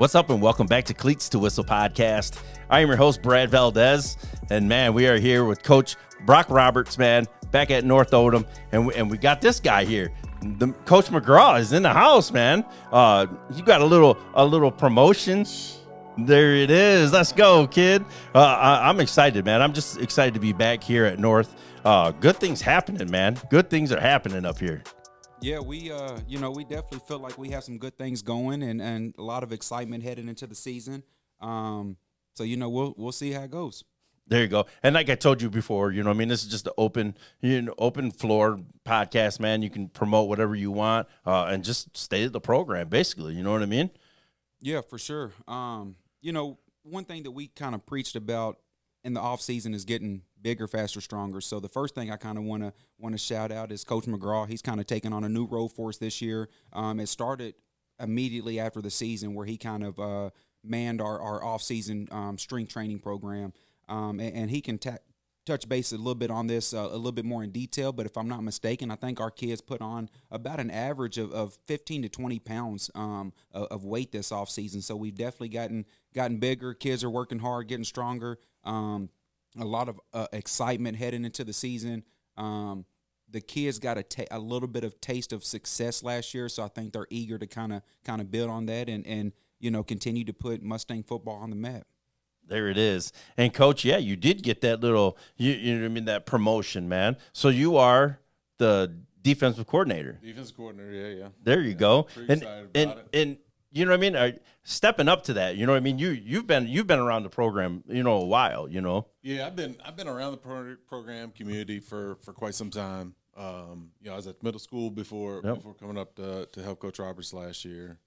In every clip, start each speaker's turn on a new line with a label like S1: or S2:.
S1: What's up, and welcome back to Cleats to Whistle podcast. I am your host, Brad Valdez, and man, we are here with Coach Brock Roberts, man, back at North Odom, and we, and we got this guy here. The, Coach McGraw is in the house, man. Uh, you got a little a little promotion. There it is. Let's go, kid. Uh, I, am excited, man. I'm just excited to be back here at North. Uh, good things happening, man. Good things are happening up here.
S2: Yeah, we uh, you know, we definitely feel like we have some good things going and and a lot of excitement heading into the season. Um, so you know, we'll we'll see how it goes.
S1: There you go. And like I told you before, you know, I mean, this is just an open, you know, open floor podcast, man. You can promote whatever you want uh, and just stay at the program, basically. You know what I mean?
S2: Yeah, for sure. Um, you know, one thing that we kind of preached about in the off season is getting bigger, faster, stronger. So the first thing I kind of want to want to shout out is Coach McGraw. He's kind of taken on a new role for us this year. Um, it started immediately after the season where he kind of uh, manned our, our off season um, strength training program. Um, and, and, he can ta- touch base a little bit on this uh, a little bit more in detail, but if I'm not mistaken, I think our kids put on about an average of, of 15 to 20 pounds um, of, of, weight this off season. So we've definitely gotten gotten bigger. Kids are working hard, getting stronger. Um, a lot of uh, excitement heading into the season. Um, the kids got a, ta- a little bit of taste of success last year, so I think they're eager to kind of kind of build on that and and you know continue to put Mustang football on the map.
S1: There it is. And coach, yeah, you did get that little you, you know what I mean that promotion, man. So you are the defensive coordinator. Defensive
S3: coordinator, yeah, yeah. There you yeah, go. And and, it.
S1: and you know what I mean? Are, stepping up to that, you know what I mean? You you've been you've been around the program, you know, a while, you know.
S3: Yeah, I've been I've been around the pro- program community for for quite some time. Um, you know, I was at middle school before yep. before coming up to to help coach Roberts last year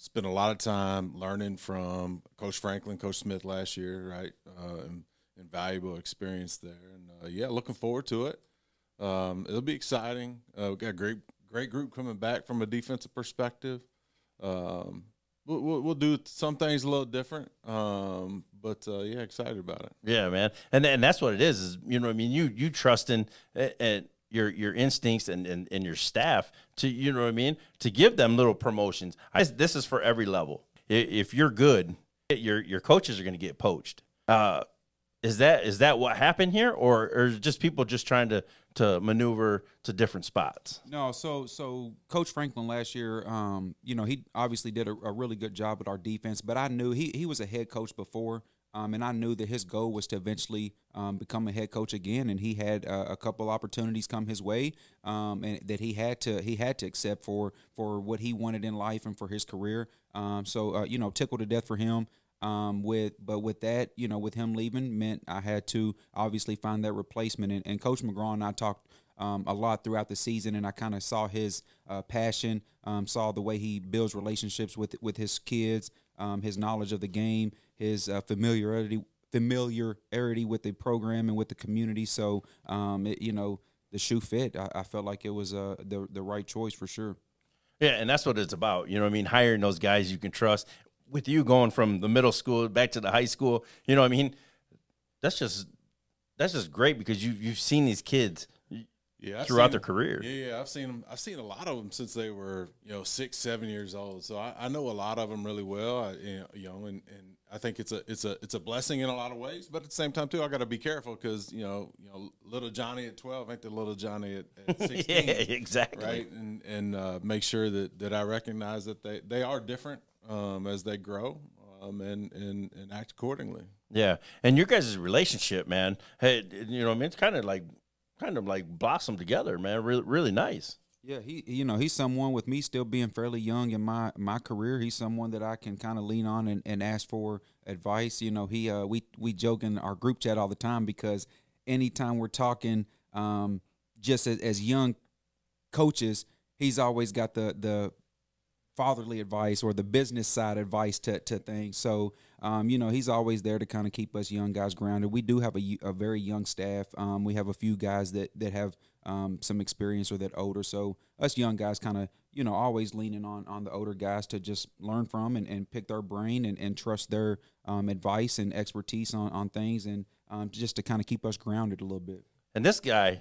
S3: spent a lot of time learning from Coach Franklin, Coach Smith last year, right? Uh, and, valuable experience there, and uh, yeah, looking forward to it. Um, it'll be exciting. Uh, we got a great great group coming back from a defensive perspective. Um, we'll, we'll, do some things a little different, um, but uh, yeah, excited about it.
S1: Yeah, man, and and that's what it is. Is you know, I mean, you you in and your your instincts and, and and your staff to you know what I mean to give them little promotions. I this is for every level. If you're good, your your coaches are going to get poached. Uh, is that is that what happened here, or or just people just trying to to maneuver to different spots?
S2: No, so so Coach Franklin last year, um, you know, he obviously did a, a really good job with our defense, but I knew he he was a head coach before. Um, and I knew that his goal was to eventually um, become a head coach again, and he had uh, a couple opportunities come his way, um, and that he had to he had to accept for for what he wanted in life and for his career. Um, so uh, you know, tickled to death for him. Um, with but with that, you know, with him leaving meant I had to obviously find that replacement. And, and Coach McGraw and I talked um, a lot throughout the season, and I kind of saw his uh, passion, um, saw the way he builds relationships with with his kids, um, his knowledge of the game, his uh, familiarity familiarity with the program and with the community. So, um, it, you know, the shoe fit. I, I felt like it was uh, the the right choice for sure.
S1: Yeah, and that's what it's about. You know, I mean, hiring those guys you can trust. With you going from the middle school back to the high school, you know, I mean, that's just that's just great because you you've seen these kids
S3: yeah I've throughout seen, their career. Yeah, yeah, I've seen them. I've seen a lot of them since they were you know six, seven years old. So I, I know a lot of them really well. I, you know, and and I think it's a it's a it's a blessing in a lot of ways. But at the same time too, I got to be careful because you know you know little Johnny at twelve ain't the little Johnny at, at sixteen. yeah, exactly. Right, and and uh, make sure that that I recognize that they they are different um, as they grow. Um, and, and and act accordingly.
S1: Yeah, and your guys'
S3: relationship, man. Hey, you know, I mean, it's kind of like kind of like
S1: blossomed together, man. Really, really nice.
S2: Yeah, he you know he's someone with me still being fairly young in my my career. He's someone that I can kind of lean on and, and ask for advice. You know, he uh, we we joke in our group chat all the time because anytime we're talking, um, just as, as young coaches, he's always got the the fatherly advice or the business side advice to to things. So um, you know, he's always there to kind of keep us young guys grounded. We do have a, a very young staff. Um, we have a few guys that that have um, some experience or that older. So us young guys kind of you know always leaning on on the older guys to just learn from and, and pick their brain and, and trust their um, advice and expertise on on things and um, just to kind of keep us grounded a little bit. And this guy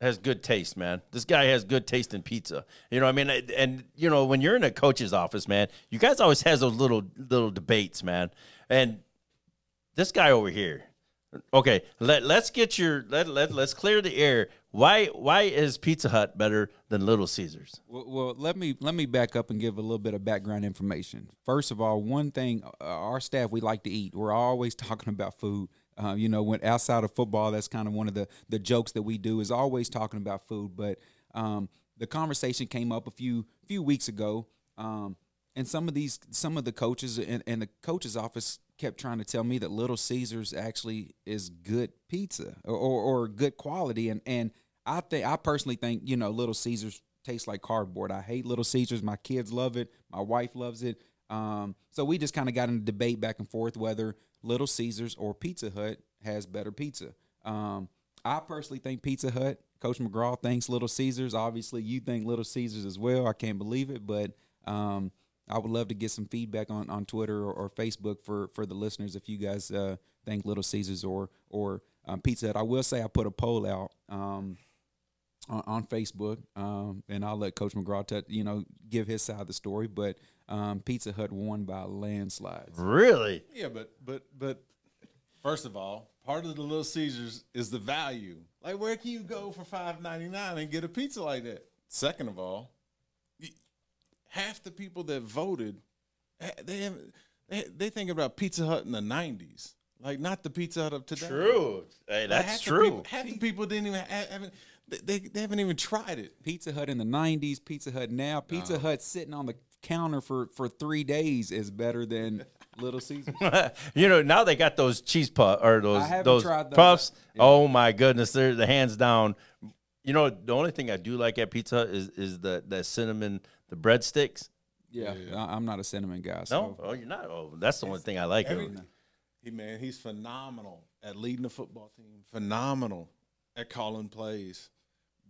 S1: has good taste, man. This guy has good taste in pizza. You know, I mean, and you know, when you're in a coach's office, man, you guys always has those little little debates, man. And this guy over here, okay, let let's get your let let let's clear the air. Why why is Pizza Hut better than Little Caesars?
S2: Well, well, let me let me back up and give a little bit of background information. First of all, one thing uh, our staff we like to eat. We're always talking about food. Uh, you know, when outside of football, that's kind of one of the the jokes that we do is always talking about food. But um, the conversation came up a few few weeks ago, um, and some of these some of the coaches and, and the coach's office kept trying to tell me that Little Caesars actually is good pizza or, or, or good quality, and and I think I personally think you know Little Caesars tastes like cardboard. I hate Little Caesars. My kids love it. My wife loves it. Um, so we just kind of got in a debate back and forth whether Little Caesars or Pizza Hut has better pizza. Um, I personally think Pizza Hut. Coach McGraw thinks Little Caesars. Obviously, you think Little Caesars as well. I can't believe it, but um, I would love to get some feedback on, on Twitter or, or Facebook for for the listeners if you guys uh, think Little Caesars or or um, Pizza Hut. I will say I put a poll out. Um, on, on, Facebook, um, and I'll let Coach McGraw, t- you know, give his side of the story. But um, Pizza Hut won by landslides. Really?
S3: Yeah, but but but first of all, part of the Little Caesars is the value. Like, where can you go for five ninety nine and get a pizza like that? Second of all, half the people that voted, they have, they, think about Pizza Hut in the nineties.
S2: Like not the Pizza Hut of today. True, hey, that's like, true. The people, half the people didn't even have, haven't they, they haven't even tried it. Pizza Hut in the '90s, Pizza Hut now, Pizza no. Hut sitting on the counter for for three days is better than Little Caesars. you know, now they got
S1: those cheese puffs or those those, those puffs. Yeah. Oh my goodness, they're the hands down. You know, the only thing I do like at Pizza is is the that cinnamon the breadsticks.
S3: Yeah, yeah. I,
S2: am not a cinnamon guy. So. No, oh,
S3: you're not. Oh, that's the it's, only thing I like. he man, he's phenomenal at leading the football team.
S2: Phenomenal
S3: at calling plays.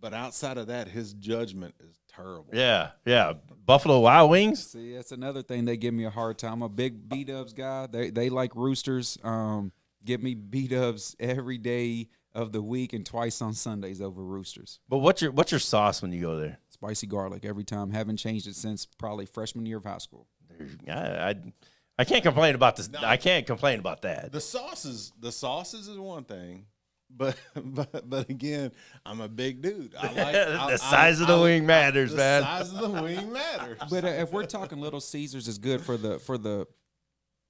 S3: But outside of that, his judgment is terrible.
S2: Yeah, yeah. Buffalo Wild Wings. See, that's another thing they give me a hard time. I'm a big B Dubs guy. They they like Roosters. Um, give me B Dubs every day of the week and twice on Sundays over Roosters. But what's your what's your sauce when you go there? Spicy garlic every time. Haven't changed it since probably freshman year of high school. I, I, I can't complain about this. I can't complain about that. The
S3: sauces, the sauces is one thing but but but again, I'm a big dude. I like I, the size I, of the I, wing matters, the man. The size of the
S2: wing matters. But uh, if we're talking Little Caesars is good for the for the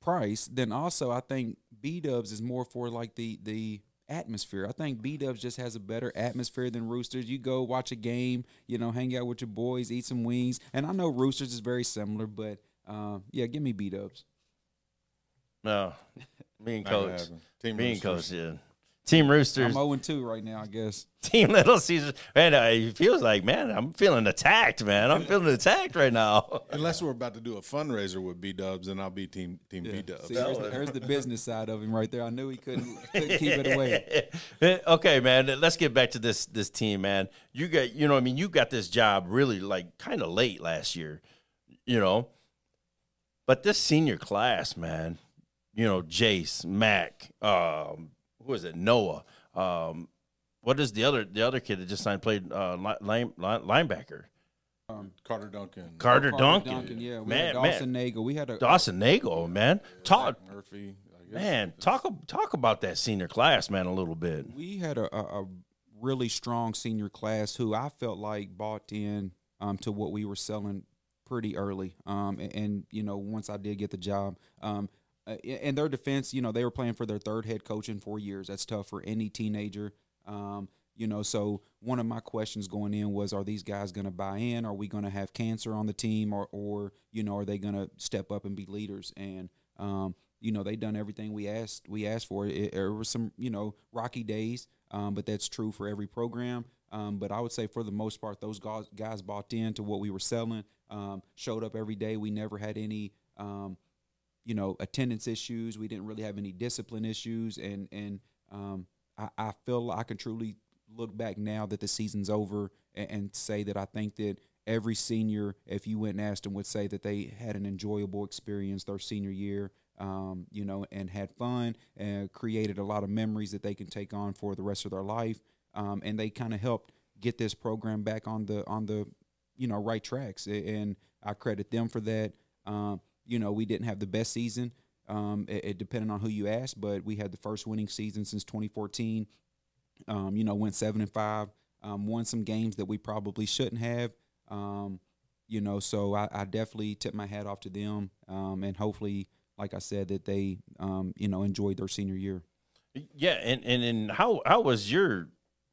S2: price, then also I think B Dubs is more for like the the atmosphere. I think B Dubs just has a better atmosphere than Roosters. You go watch a game, you know, hang out with your boys, eat some wings, and I know Roosters is very similar, but uh, yeah, give me B Dubs. No, me and coach, me and coach, yeah. Team Roosters. I'm 0 2 right now, I guess.
S1: Team Little Caesars. Man, it uh, feels like, man, I'm feeling attacked, man. I'm feeling attacked right now. Unless we're
S3: about to do a fundraiser with B Dubs, and I'll be Team Team yeah. B Dubs.
S2: See, here's the,
S1: the,
S3: business side of him right
S2: there. I knew he couldn't, couldn't keep it
S1: away. okay, man. Let's get back to this this team, man. You got, you know, I mean, you got this job really like kind of late last year, you know. But this senior class, man, you know, Jace, Mac, um, who is it? Noah. Um, what is the other the other kid that just signed played uh, line, line, linebacker?
S3: Um, Carter Duncan. Carter, oh, Carter Duncan. Duncan. Yeah, we man, Dawson man. Nagel. We had a Dawson
S1: Nagel, oh, man. Yeah, talk
S3: Zach Murphy. Man,
S1: talk
S2: talk about that senior class, man, a little bit. We had a, a, a really strong senior class who I felt like bought in um, to what we were selling pretty early. Um, and, and, you know, once I did get the job, um, uh, in their defense, you know, they were playing for their third head coach in four years. That's tough for any teenager. Um, you know, so one of my questions going in was, are these guys going to buy in? Are we going to have cancer on the team, or, or you know, are they going to step up and be leaders? And um, you know, they have done everything we asked we asked for. It, there were some you know rocky days, um, but that's true for every program. Um, but I would say for the most part, those guys, guys bought in to what we were selling, um, showed up every day. We never had any, um, you know attendance issues. We didn't really have any discipline issues, and and um, I, I, feel I can truly look back now that the season's over and, and say that I think that every senior, if you went and asked them, would say that they had an enjoyable experience their senior year. Um, you know, and had fun and created a lot of memories that they can take on for the rest of their life. Um, and they kind of helped get this program back on the on the you know right tracks, and I credit them for that. Um, you know, we didn't have the best season. Um, it, it, depending on who you ask, but we had the first winning season since 2014. Um, you know, went seven and five, um, won some games that we probably shouldn't have. Um, you know, so I, I, definitely tip my hat off to them, um, and hopefully, like I said, that they, um, you know, enjoyed their senior year.
S1: Yeah, and and, and how how was your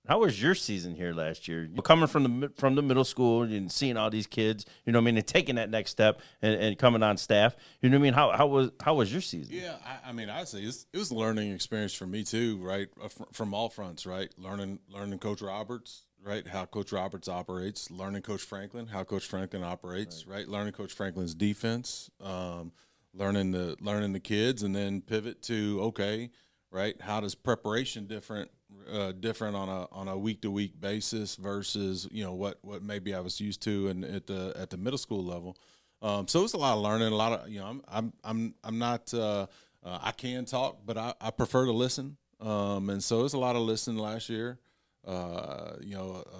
S1: how was your season here last year? coming from the from the middle school and seeing all these kids, you know, what I mean, and taking that next step and, and coming on staff. You know, what I mean, how how was how was your season?
S3: Yeah, I, I mean, I say it was a learning experience for me too, right, uh, from all fronts, right. Learning learning Coach Roberts, right, how Coach Roberts operates. Learning Coach Franklin, how Coach Franklin operates, right. right? Learning Coach Franklin's defense, um, learning the learning the kids, and then pivot to okay, right, how does preparation different uh, different on a on a week to week basis versus you know what what maybe I was used to and at the at the middle school level. Um, so it's a lot of learning, a lot of you know I'm I'm I'm I'm not uh, uh, I can talk, but I, I prefer to listen. Um, and so it's a lot of listening last year. Uh, you know, uh,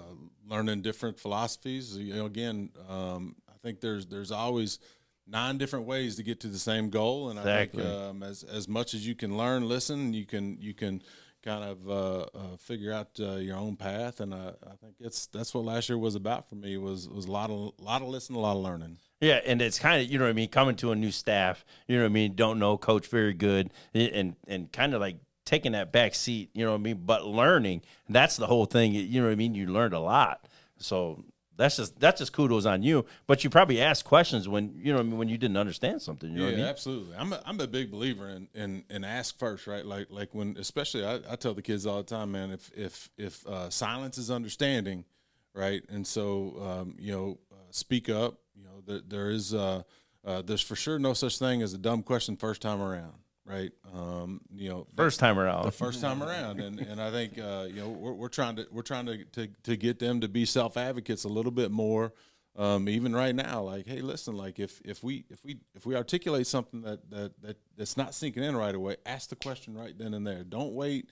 S3: learning different philosophies. You know, again, um, I think there's there's always nine different ways to get to the same goal. And exactly. I think um, as as much as you can learn, listen, you can you can kind of uh, uh, figure out uh, your own path. And uh, I think it's that's what last year was about for me was was a lot of lot of listening, a lot of learning.
S1: Yeah, and it's kind of you know what I mean. Coming to a new staff, you know what I mean. Don't know coach very good, and and kind of like taking that back seat, you know what I mean. But learning that's the whole thing. You know what I mean. You learned a lot. So that's just that's just kudos on you. But you probably asked questions when you know when you didn't understand something. You know yeah, I mean?
S3: absolutely. I'm a, I'm a big believer in, in in ask first, right? Like like when especially I, I tell the kids all the time, man. If if if uh, silence is understanding, right? And so um, you know, uh, speak up. You know, there, there is uh, uh there's for sure no such thing as a dumb question first time around, right? Um, you know, first time around, the first time around, and and I think uh, you know we're, we're trying to we're trying to, to to get them to be self advocates a little bit more. Um, even right now, like, hey, listen, like if if we if we if we articulate something that that that that's not sinking in right away, ask the question right then and there. Don't wait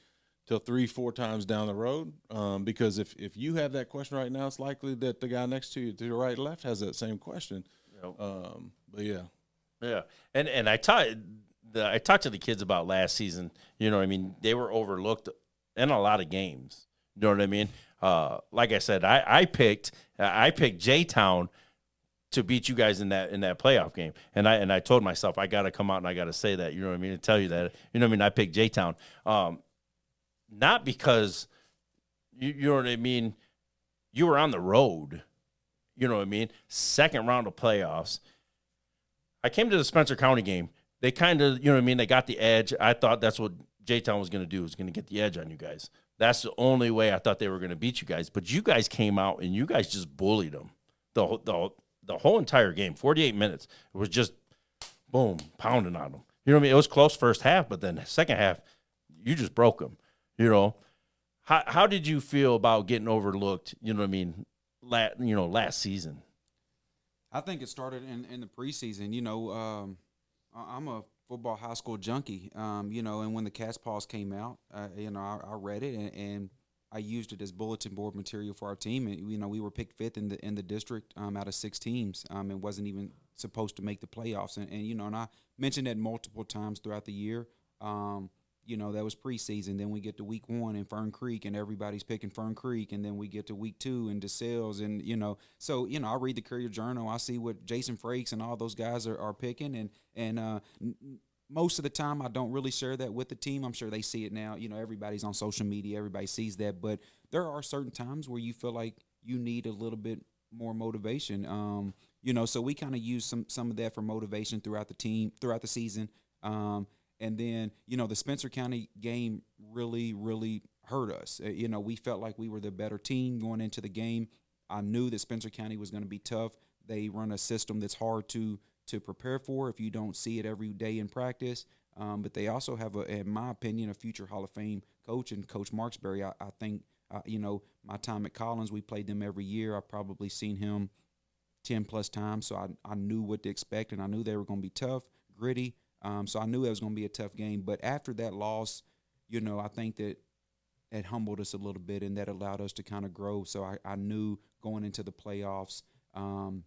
S3: till three four times down the road um, because if if you have that question right now, it's likely that the guy next to you to your right left has that same question. Yep. Um, but yeah.
S1: Yeah, and and I taught the, I talked to the kids about last season. You know what I mean? They were overlooked in a lot of games. You know what I mean? Uh, like I said, I, I picked I picked J Town to beat you guys in that in that playoff game, and I and I told myself I got to come out and I got to say that. You know what I mean? To tell you that. You know what I mean? I picked J Town, um, not because you, you know what I mean. You were on the road. You know what I mean? Second round of playoffs. I came to the Spencer County game they kind of, you know what I mean? They got the edge. I thought that's what J Town was going to do, was going to get the edge on you guys. That's the only way I thought they were going to beat you guys. But you guys came out and you guys just bullied them the, the, the whole entire game, 48 minutes. It was just boom, pounding on them. You know what I mean? It was close first half, but then second half, you just broke them, you know? How, how did you feel about getting overlooked, you know what I mean, last, you know, last season?
S2: I think it started in, in the preseason. You know, um, – I'm a football high school junkie, um, you know, and when the Cat's Paws came out, uh, you know, I, I read it and, and, I used it as bulletin board material for our team. And, you know, we were picked fifth in the in the district um, out of six teams um, and wasn't even supposed to make the playoffs. And, and, you know, and I mentioned that multiple times throughout the year. Um, you know, that was preseason. Then we get to week one in Fern Creek and everybody's picking Fern Creek. And then we get to week two in DeSales. And, you know, so, you know, I read the Courier Journal. I see what Jason Frakes and all those guys are, are picking. And, and, uh, most of the time, I don't really share that with the team. I'm sure they see it now. You know, everybody's on social media, everybody sees that. But there are certain times where you feel like you need a little bit more motivation. Um, you know, so we kind of use some some of that for motivation throughout the team throughout the season. Um, and then, you know, the Spencer County game really, really hurt us. Uh, you know, we felt like we were the better team going into the game. I knew that Spencer County was going to be tough. They run a system that's hard to to prepare for if you don't see it every day in practice. Um, but they also have, a, in my opinion, a future Hall of Fame coach and Coach Marksberry. I, I think, uh, you know, my time at Collins, we played them every year. I've probably seen him 10 plus times. So I, I knew what to expect and I knew they were going to be tough, gritty, um, so I knew it was going to be a tough game. But after that loss, you know, I think that it humbled us a little bit and that allowed us to kind of grow. So I, I knew going into the playoffs, um,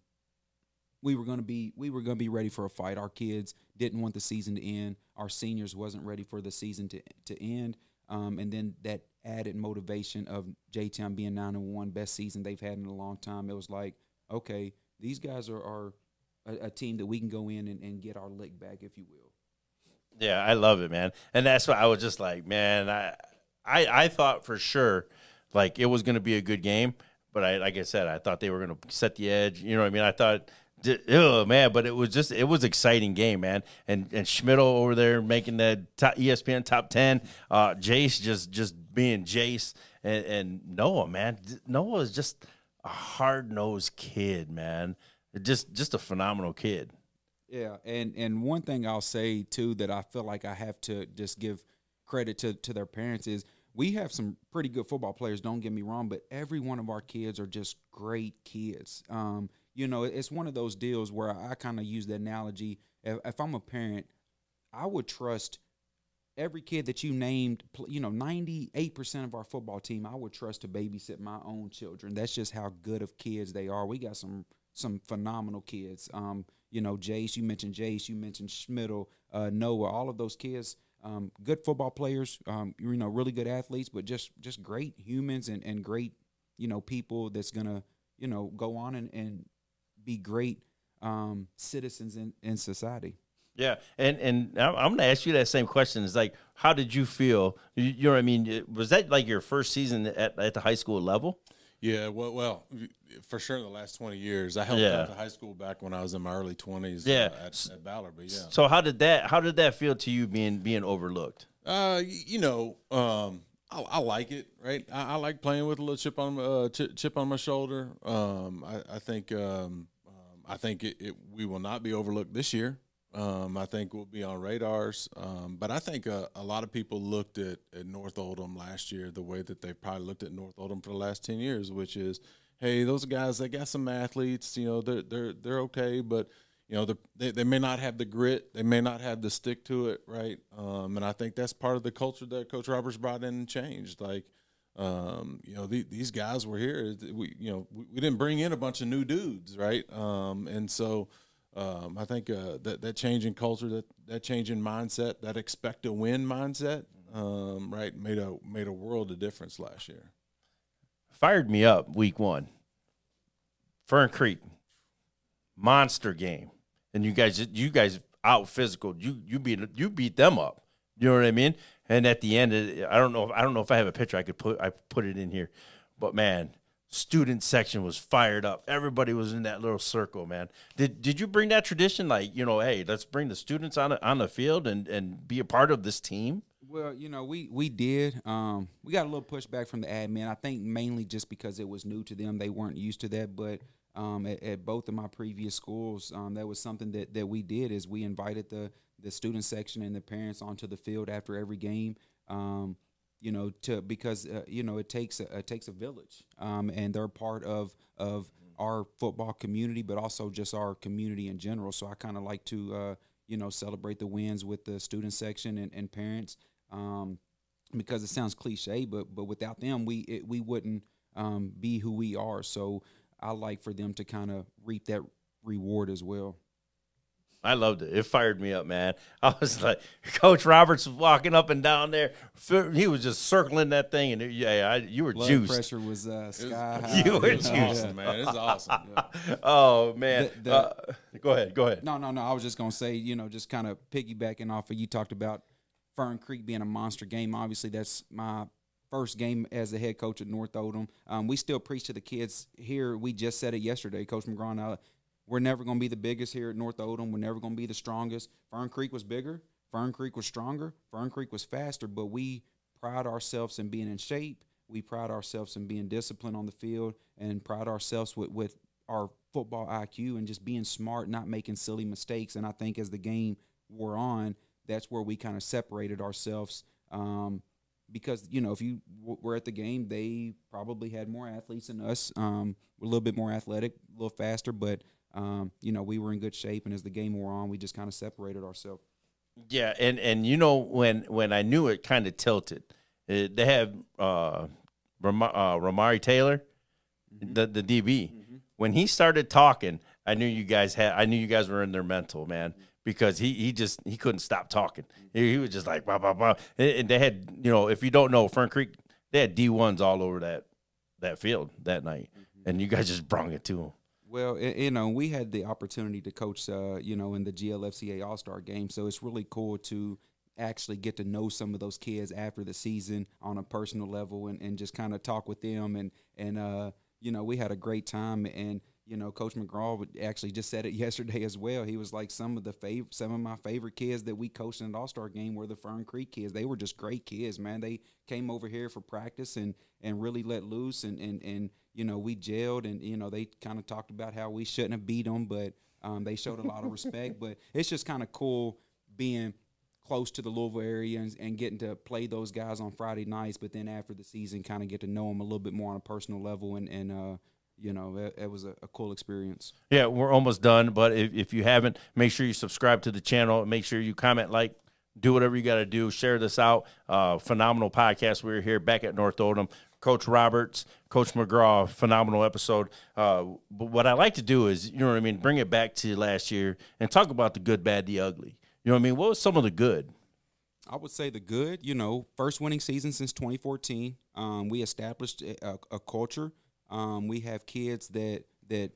S2: we were going to be we were going to be ready for a fight. Our kids didn't want the season to end. Our seniors wasn't ready for the season to to end. Um, and then that added motivation of J Town being nine and one, best season they've had in a long time. It was like, okay, these guys are, are a, a team that we can go in and, and get our lick back, if you will.
S1: Yeah, I love it, man. And that's why I was just like, man, I I, I thought for sure like it was going to be a good game, but I like I said, I thought they were going to set the edge. You know what I mean? I thought oh man, but it was just it was exciting game, man. And and Schmidl over there making the top ESPN top ten. Uh, Jace just just being Jace and, and Noah, man. Noah is just a hard nosed kid, man. Just just a phenomenal kid.
S2: Yeah, and and one thing I'll say too that I feel like I have to just give credit to to their parents is we have some pretty good football players. Don't get me wrong, but every one of our kids are just great kids. Um, you know, it's one of those deals where I, I kind of use the analogy. If, if I'm a parent, I would trust every kid that you named, you know, 98% of our football team, I would trust to babysit my own children. That's just how good of kids they are. We got some some phenomenal kids. Um, you know, Jace, you mentioned Jace, you mentioned Schmidl, uh, Noah, all of those kids, um, good football players, um, you know, really good athletes, but just just great humans and, and great, you know, people that's gonna, you know, go on and, and be great um, citizens in, in society. Yeah, and and I'm going to ask you that same question. Is like, how did you
S1: feel? You, you know, what I mean, was that like your first season at, at the high school level? Yeah,
S3: well, well, for sure. The last twenty years, I helped yeah. out to high school back when I was in my early twenties. Uh, yeah, uh, at, at Ballard, but yeah. So how
S1: did that? How did that feel to you being being overlooked?
S3: Uh, you know, um, I, I like it, right? I, I, like playing with a little chip on uh chip, chip on my shoulder. Um, I, I think um, um I think it, it we will not be overlooked this year. Um, I think will be on radars. Um, but I think uh, a lot of people looked at, at, North Oldham last year the way that they probably looked at North Oldham for the last 10 years, which is, hey, those guys, they got some athletes, you know, they're, they're, they're okay, but, you know, they, they may not have the grit, they may not have the stick to it, right? Um, and I think that's part of the culture that Coach Roberts brought in and changed. Like, um, you know, the, these guys were here. We, you know, we, we, didn't bring in a bunch of new dudes, right? Um, and so um, I think uh, that that change in culture, that that change in mindset, that expect to win mindset, um, right, made a made a world of difference last year.
S1: Fired me up week one. Fern Creek, monster game, and you guys, you guys out physical. You you beat you beat them up. You know what I mean? And at the end, I don't know. If, I don't know if I have a picture. I could put I put it in here, but man, student section was fired up. Everybody was in that little circle, man. Did did you bring that tradition? Like, you know, hey, let's bring the students on on the field and and be a part of this team. Well, you know,
S2: we we did. Um, we got a little pushback from the admin. I think mainly just because it was new to them, they weren't used to that. But um, at, at, both of my previous schools, um, that was something that, that we did is we invited the the student section and the parents onto the field after every game. Um, you know, to because uh, you know it takes a, it takes a village, um, and they're part of of our football community, but also just our community in general. So I kind of like to uh, you know celebrate the wins with the student section and, and parents, um, because it sounds cliche, but but without them we it, we wouldn't um, be who we are. So I like for them to kind of reap that reward as well. I loved it. It fired me up, man. I was like, Coach Roberts was walking up and down there.
S1: He was just circling that thing, and it, yeah, I, you were Blood juiced. pressure was uh, sky high. You were juiced, awesome, man. It's awesome. Yeah. oh man, the, the, uh,
S2: go ahead, go ahead. No, no, no. I was just gonna say, you know, just kind of piggybacking off of you talked about Fern Creek being a monster game. Obviously, that's my first game as the head coach at North Odom. Um, we still preach to the kids here. We just said it yesterday. Coach McGraw and I we're never going to be the biggest here at North Odom. We're never going to be the strongest. Fern Creek was bigger. Fern Creek was stronger. Fern Creek was faster, but we pride ourselves in being in shape. We pride ourselves in being disciplined on the field and pride ourselves with, with our football IQ and just being smart, not making silly mistakes. And I think as the game wore on, that's where we kind of separated ourselves. Um, because you know if you w- were at the game, they probably had more athletes than us, um, a little bit more athletic, a little faster, but um, you know, we were in good shape, and as the game wore on, we just kind of separated ourselves. Yeah, and and you know when when I knew it kind of
S1: tilted. It, uh, they have uh, Ram- uh, Ramari Taylor, mm-hmm. the the DB. Mm-hmm. When he started talking, I knew you guys had. I knew you guys were in their mental man mm-hmm. because he he just he couldn't stop talking. Mm-hmm. He, he was just like blah blah blah. And they had you know if you don't know Fern Creek, they had D ones all over that that field that night, mm-hmm. and you guys just brung it to them.
S2: Well, you know, we had the opportunity to coach, uh, you know, in the GLFCA All Star game. So it's really cool to actually get to know some of those kids after the season on a personal level and, and just kind of talk with them. And, and uh, you know, we had a great time. And you know, Coach McGraw actually just said it yesterday as well. He was like, some of the fav- some of my favorite kids that we coached in the All Star game were the Fern Creek kids. They were just great kids, man. They came over here for practice and and really let loose, and and and you know, we jailed and you know, they kind of talked about how we shouldn't have beat them, but um, they showed a lot of respect. But it's just kind of cool being close to the Louisville area and, and, getting to play those guys on Friday nights, but then after the season, kind of get to know them a little bit more on a personal level and and uh, you know, it, it was a, a, cool experience.
S1: Yeah, we're almost done, but if, if you haven't, make sure you subscribe to the channel. Make sure you comment, like, do whatever you got to do. Share this out. Uh, phenomenal podcast. We are here back at North Oldham, Coach Roberts, Coach McGraw, phenomenal episode. Uh, but what I like to do is, you know what I mean, bring it back to last year and talk about the good, bad, the ugly. You know what I mean? What was some of the good?
S2: I would say the good, you know, first winning season since 2014. Um, we established a, a culture – um, we have kids that that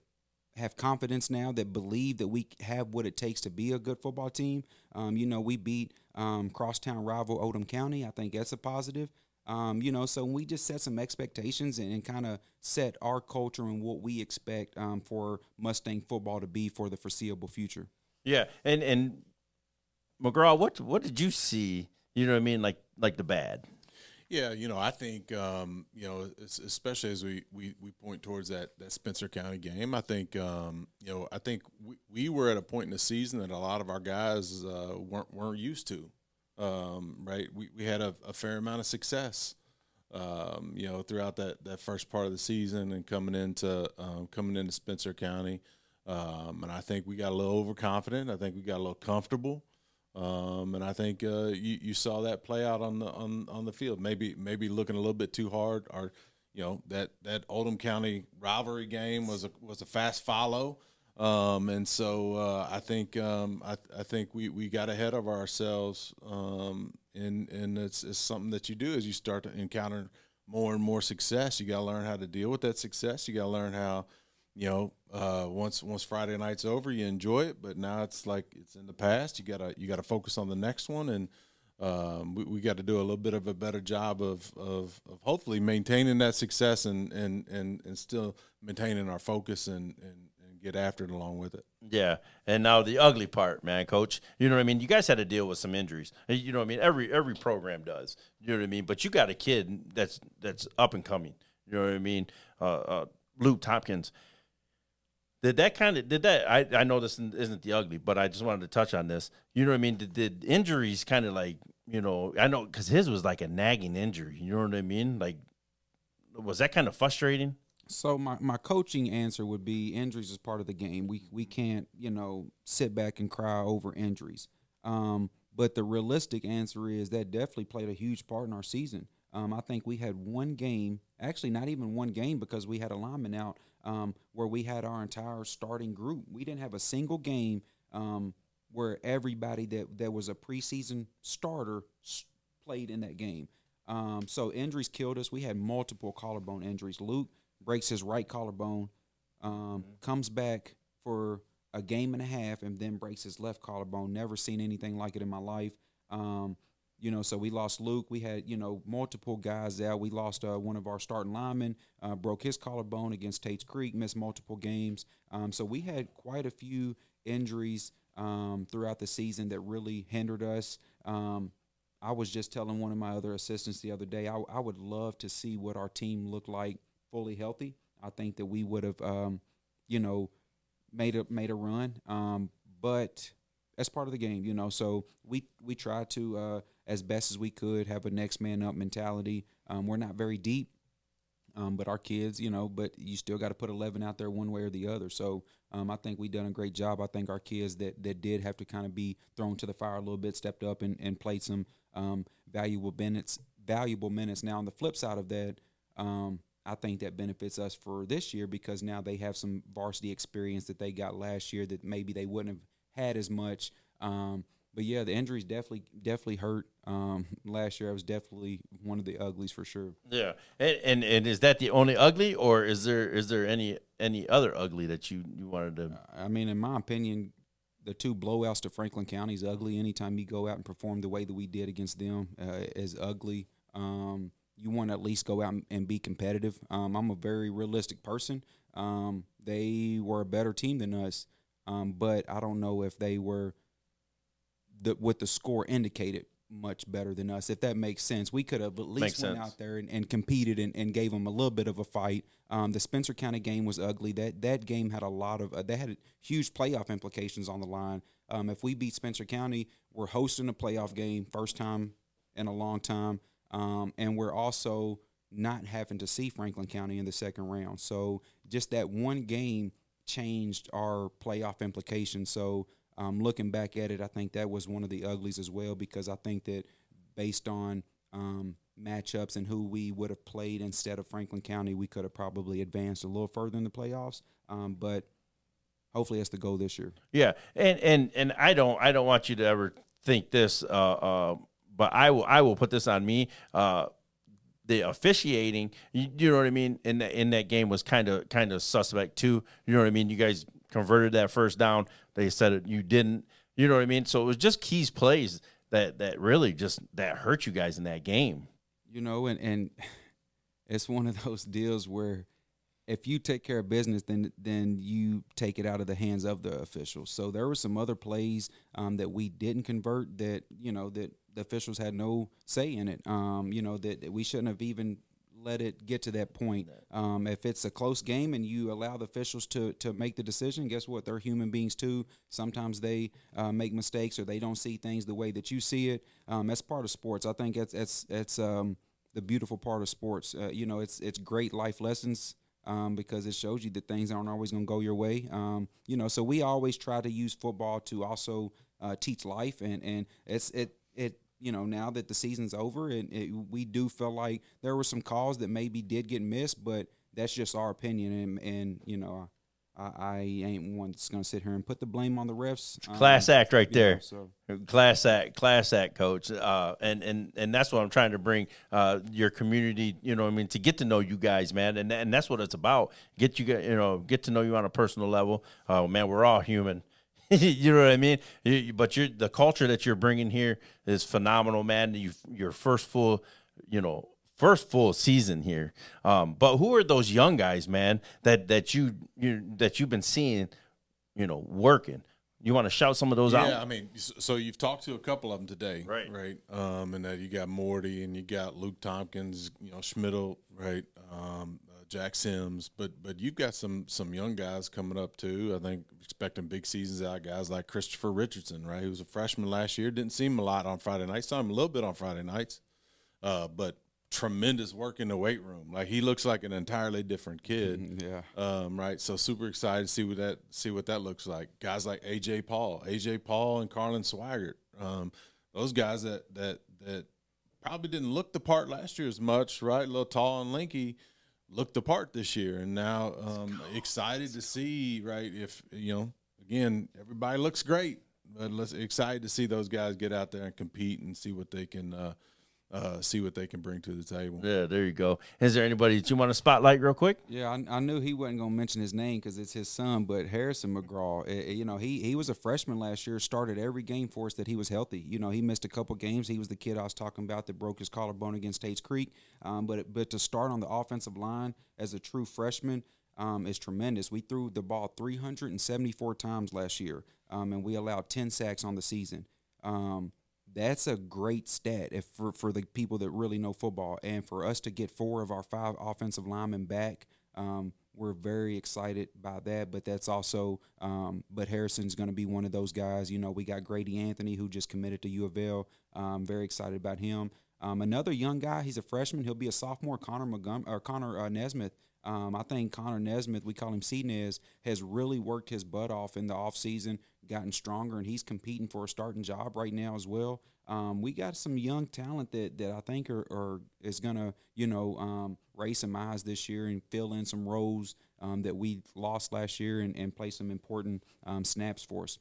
S2: have confidence now that believe that we have what it takes to be a good football team. Um, you know, we beat um, crosstown rival Odom County. I think that's a positive. Um, you know, so we just set some expectations and, and kind of set our culture and what we expect um, for Mustang football to be for the foreseeable future. Yeah,
S1: and and McGraw, what what did you see? You know what I mean, like like the bad
S3: yeah, you know, I think um, you know, especially as we, we we point towards that that Spencer County game, I think um, you know, I think we, we were at a point in the season that a lot of our guys uh, weren't weren't used to. Um, right, we, we had a, a fair amount of success, um, you know, throughout that, that first part of the season and coming into um, coming into Spencer County, um, and I think we got a little overconfident. I think we got a little comfortable. Um, and I think uh, you, you saw that play out on the on, on the field. Maybe maybe looking a little bit too hard, or you know that that Oldham County rivalry game was a was a fast follow, um, and so uh, I think um, I, I think we, we got ahead of ourselves, um, and and it's, it's something that you do as you start to encounter more and more success. You got to learn how to deal with that success. You got to learn how you know, uh, once once Friday night's over, you enjoy it, but now it's like it's in the past. You gotta you gotta focus on the next one, and um, we, we got to do a little bit of a better job of, of, of hopefully maintaining that success and and and, and still maintaining our focus and, and get after it along with it. Yeah. And now the ugly
S1: part, man, coach. You know what I mean? You guys had to deal with some injuries. You know what I mean? Every every program does. You know what I mean? But you got a kid that's that's up and coming. You know what I mean? Uh, uh, Luke Tompkins. Did that kind of did that? I, I know this isn't the ugly, but I just wanted to touch on this. You know what I mean? Did, did injuries kind of like you know? I know because his was like
S2: a nagging injury. You know what I mean? Like, was that kind of frustrating? So my, my coaching answer would be injuries is part of the game. We we can't you know sit back and cry over injuries. Um, but the realistic answer is that definitely played a huge part in our season. Um, I think we had one game, actually not even one game, because we had a lineman out um, where we had our entire starting group. We didn't have a single game um, where everybody that, that was a preseason starter played in that game. Um, so injuries killed us. We had multiple collarbone injuries. Luke breaks his right collarbone, um, mm-hmm. comes back for a game and a half, and then breaks his left collarbone. Never seen anything like it in my life. Um, you know, so we lost Luke. We had you know multiple guys out. We lost uh, one of our starting linemen, uh, broke his collarbone against Tate's Creek, missed multiple games. Um, so we had quite a few injuries um, throughout the season that really hindered us. Um, I was just telling one of my other assistants the other day, I, I, would love to see what our team looked like fully healthy. I think that we would have, um, you know, made a made a run. Um, but that's part of the game, you know. So we we try to uh, as best as we could, have a next man up mentality. Um, we're not very deep, um, but our kids, you know, but you still got to put 11 out there one way or the other. So um, I think we've done a great job. I think our kids that, that did have to kind of be thrown to the fire a little bit stepped up and, and played some um, valuable minutes. Valuable minutes. Now on the flip side of that, um, I think that benefits us for this year because now they have some varsity experience that they got last year that maybe they wouldn't have had as much. Um, but yeah, the injuries definitely definitely hurt. Um, last year I was definitely one of the uglies for sure. Yeah, and, and and is that the only ugly, or is there is there any any other ugly that you you wanted to? I mean, in my opinion, the two blowouts to Franklin County is ugly. Anytime you go out and perform the way that we did against them uh, is ugly. Um, you want to at least go out and, and be competitive. Um, I'm a very realistic person. Um, they were a better team than us, um, but I don't know if they were the, what the score indicated much better than us, if that makes sense. We could have at least makes went sense. out there and, and competed and, and, gave them a little bit of a fight. Um, the Spencer County game was ugly. That that game had a lot of uh, they had huge playoff implications on the line. Um, if we beat Spencer County, we're hosting a playoff game first time in a long time, um, and we're also not having to see Franklin County in the second round. So just that one game changed our playoff implications. So um, looking back at it, I think that was one of the uglies as well because I think that based on um, matchups and who we would have played instead of Franklin County, we could have probably advanced a little further in the playoffs. Um, but hopefully, that's the goal this year.
S1: Yeah, and and and I don't I don't want you to ever think this, uh, uh, but I will I will put this on me. Uh, the officiating, you, you, know what I mean, in that in that game was kind of kind of suspect too. You know what I mean? You guys converted that first down. They said it, you didn't. You know what I mean? So it was just Key's plays that that really just that hurt you guys in that game.
S2: You know, and and it's one of those deals where if you take care of business, then then you take it out of the hands of the officials. So there were some other plays um, that we didn't convert that you know that the officials had no say in it. Um, you know that, that we shouldn't have even let it get to that point. Um, if it's a close game and you allow the officials to, to make the decision, guess what? They're human beings too. Sometimes they uh, make mistakes or they don't see things the way that you see it. Um, that's part of sports. I think that's that's um, the beautiful part of sports. Uh, you know, it's it's great life lessons. Um, because it shows you that things aren't always going to go your way. Um, you know, so we always try to use football to also uh, teach life, and and it's it it you know, now that the season's over, and it, we do feel like there were some calls that maybe did get missed, but that's just our opinion. And, and you know, I, I ain't one that's going to sit here and put the blame on the refs. Um, class um, act right there. Know, so. Class act, class act, coach. Uh, and, and, and that's what I'm trying to bring
S1: uh, your community, you know I mean, to get to know you guys, man. And, and that's what it's about. Get you, you know, get to know you on a personal level. Uh, man, we're all human. you know what I mean? You, but you're the culture that you're bringing here is phenomenal, man. You your first full, you know, first full season here. Um, but who are those young guys, man? That that you, you that you've been seeing, you know, working. You want to shout some of those yeah, out? Yeah, I
S3: mean, so you've talked to a couple of them today, right? Right, um, and that you got Morty and you got Luke Tompkins, you know, Schmidl, right? Um, Jack Sims, but but you've got some some young guys coming up too. I think expecting big seasons out. Guys like Christopher Richardson, right? He was a freshman last year. Didn't see him a lot on Friday nights. Saw him a little bit on Friday nights, uh, but tremendous work in the weight room. Like he looks like an entirely different kid. Mm-hmm, yeah. Um, right. So super excited to see what that see what that looks like. Guys like AJ Paul, AJ Paul, and Carlin Swaggart. Um, those guys that that that probably didn't look the part last year as much, right? A little tall and lanky, looked the part this year, and now um, excited to see right if you know again everybody looks great, but let's excited to see those guys get out there and compete and see what they can uh, uh, see what they can bring to the table.
S1: Yeah, there you go. Is there anybody that you want to spotlight real quick?
S2: Yeah, I, I knew he wasn't going to mention his name because it's his son, but Harrison McGraw, eh, eh, you know, he, he was a freshman last year, started every game for us that he was healthy. You know, he missed a couple games. He was the kid I was talking about that broke his collarbone against Tate's Creek. Um, but, but to start on the offensive line as a true freshman, um, is tremendous. We threw the ball 374 times last year, um, and we allowed 10 sacks on the season. Um, that's a great stat if for, for the people that really know football. And for us to get four of our five offensive linemen back, um, we're very excited by that. But that's also, um, but Harrison's going to be one of those guys. You know, we got Grady Anthony who just committed to U of L. Um, very excited about him. Um, another young guy, he's a freshman. He'll be a sophomore. Connor Mcgum or Connor uh, Nesmith. Um, I think Connor Nesmith, we call him C Nes, has really worked his butt off in the offseason gotten stronger, and he's competing for a starting job right now as well. Um, we got some young talent that that I think are, are is gonna you know um, raise some eyes this year and fill in some roles um, that we lost last year and, and play some important um, snaps for us.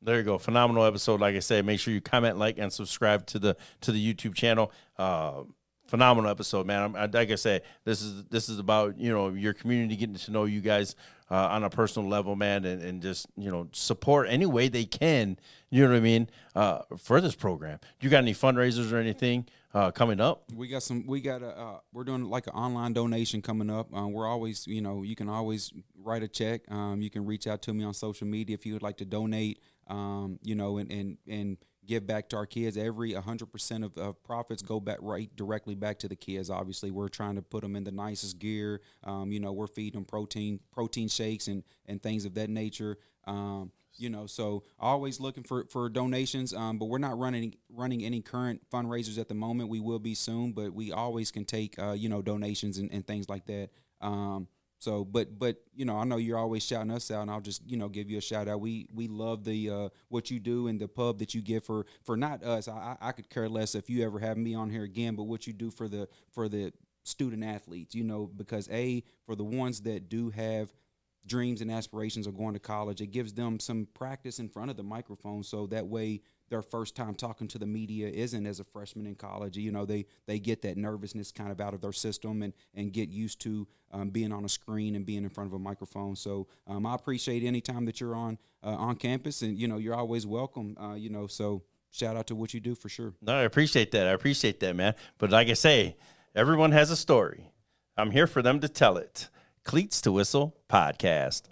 S2: There you go.
S1: Phenomenal episode. Like I said, make sure you comment, like, and subscribe to the to the YouTube channel. Uh, phenomenal episode, man. I, like I said, this is this is about you know your community getting to know you guys uh, on a personal level, man, and, and just you know support any way they can. You know what I mean uh, for this program. You got any fundraisers or anything uh, coming up?
S2: We got some. We got a. Uh, we're doing like an online donation coming up. Uh, we're always you know you can always write a check. Um, you can reach out to me on social media if you would like to donate. Um, you know and and and give back to our kids. Every 100% of, of, profits go back right directly back to the kids. Obviously, we're trying to put them in the nicest gear. Um, you know, we're feeding them protein protein shakes and and things of that nature. Um, you know, so always looking for for donations. Um, but we're not running running any current fundraisers at the moment. We will be soon, but we always can take uh, you know donations and, and things like that. Um, so, but but you know, I know you're always shouting us out, and I'll just you know give you a shout out. We we love the uh, what you do and the pub that you give for for not us. I I could care less if you ever have me on here again, but what you do for the for the student athletes, you know, because a for the ones that do have dreams and aspirations of going to college, it gives them some practice in front of the microphone, so that way their first time talking to the media isn't as a freshman in college. You know, they they get that nervousness kind of out of their system and and get used to um, being on a screen and being in front of a microphone. So um, I appreciate any time that you're on uh, on campus, and you know, you're always welcome. Uh, you know, so shout out to what you do for sure.
S1: No, I appreciate that. I appreciate that, man. But like I say, everyone has a story. I'm here for them to tell it. Cleats to Whistle podcast.